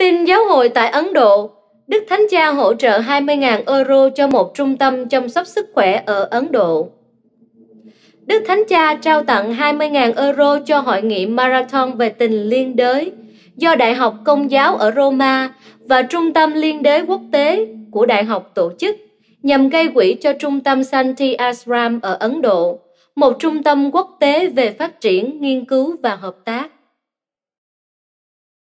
Tin giáo hội tại Ấn Độ Đức Thánh Cha hỗ trợ 20.000 euro cho một trung tâm chăm sóc sức khỏe ở Ấn Độ. Đức Thánh Cha trao tặng 20.000 euro cho hội nghị marathon về tình liên đới do Đại học Công giáo ở Roma và Trung tâm Liên đới Quốc tế của Đại học tổ chức nhằm gây quỹ cho Trung tâm Santi Ashram ở Ấn Độ, một trung tâm quốc tế về phát triển, nghiên cứu và hợp tác.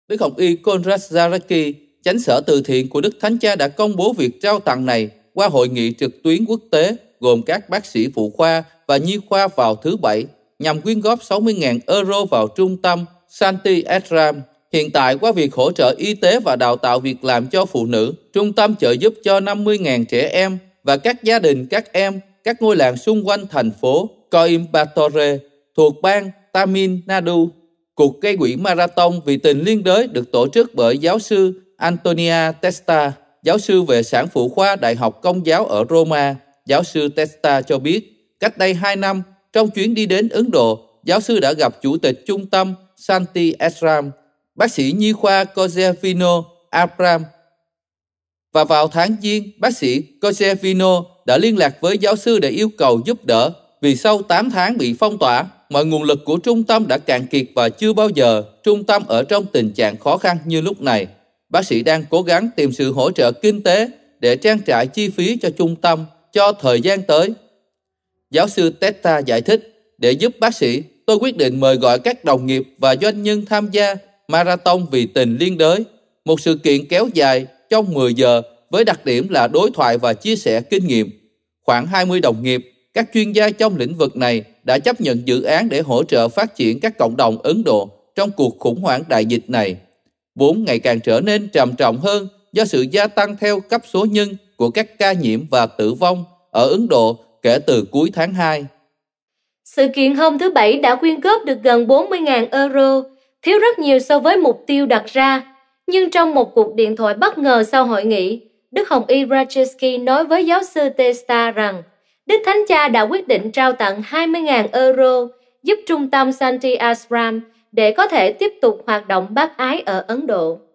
Đức Hồng Y Konrad Zarecki, chánh sở từ thiện của Đức Thánh Cha đã công bố việc trao tặng này qua hội nghị trực tuyến quốc tế gồm các bác sĩ phụ khoa và nhi khoa vào thứ Bảy nhằm quyên góp 60.000 euro vào trung tâm Santi Etram. Hiện tại, qua việc hỗ trợ y tế và đào tạo việc làm cho phụ nữ, trung tâm trợ giúp cho 50.000 trẻ em và các gia đình các em, các ngôi làng xung quanh thành phố Coimbatore thuộc bang Tamil Nadu Cuộc gây quỹ marathon vì tình liên đới được tổ chức bởi giáo sư Antonia Testa, giáo sư về sản phụ khoa Đại học Công giáo ở Roma. Giáo sư Testa cho biết, cách đây 2 năm, trong chuyến đi đến Ấn Độ, giáo sư đã gặp chủ tịch trung tâm Santi Esram, bác sĩ nhi khoa Cosefino Abram. Và vào tháng Giêng, bác sĩ Cosefino đã liên lạc với giáo sư để yêu cầu giúp đỡ vì sau 8 tháng bị phong tỏa mọi nguồn lực của trung tâm đã cạn kiệt và chưa bao giờ trung tâm ở trong tình trạng khó khăn như lúc này. Bác sĩ đang cố gắng tìm sự hỗ trợ kinh tế để trang trải chi phí cho trung tâm cho thời gian tới. Giáo sư Teta giải thích, để giúp bác sĩ, tôi quyết định mời gọi các đồng nghiệp và doanh nhân tham gia Marathon vì tình liên đới, một sự kiện kéo dài trong 10 giờ với đặc điểm là đối thoại và chia sẻ kinh nghiệm. Khoảng 20 đồng nghiệp, các chuyên gia trong lĩnh vực này đã chấp nhận dự án để hỗ trợ phát triển các cộng đồng Ấn Độ trong cuộc khủng hoảng đại dịch này. Vốn ngày càng trở nên trầm trọng hơn do sự gia tăng theo cấp số nhân của các ca nhiễm và tử vong ở Ấn Độ kể từ cuối tháng 2. Sự kiện hôm thứ Bảy đã quyên góp được gần 40.000 euro, thiếu rất nhiều so với mục tiêu đặt ra. Nhưng trong một cuộc điện thoại bất ngờ sau hội nghị, Đức Hồng Y Rajeski nói với giáo sư Testa rằng Đức Thánh Cha đã quyết định trao tặng 20.000 euro giúp trung tâm Santi Ashram để có thể tiếp tục hoạt động bác ái ở Ấn Độ.